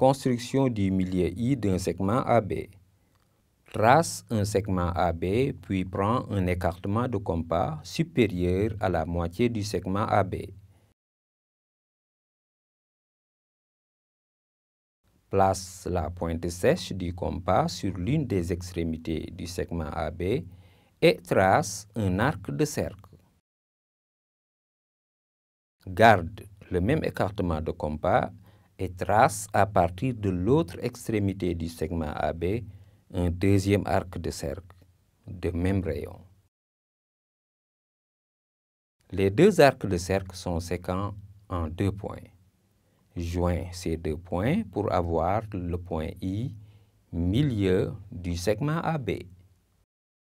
Construction du milieu I d'un segment AB. Trace un segment AB, puis prend un écartement de compas supérieur à la moitié du segment AB. Place la pointe sèche du compas sur l'une des extrémités du segment AB et trace un arc de cercle. Garde le même écartement de compas et trace à partir de l'autre extrémité du segment AB un deuxième arc de cercle de même rayon. Les deux arcs de cercle sont séquents en deux points. Joins ces deux points pour avoir le point I milieu du segment AB.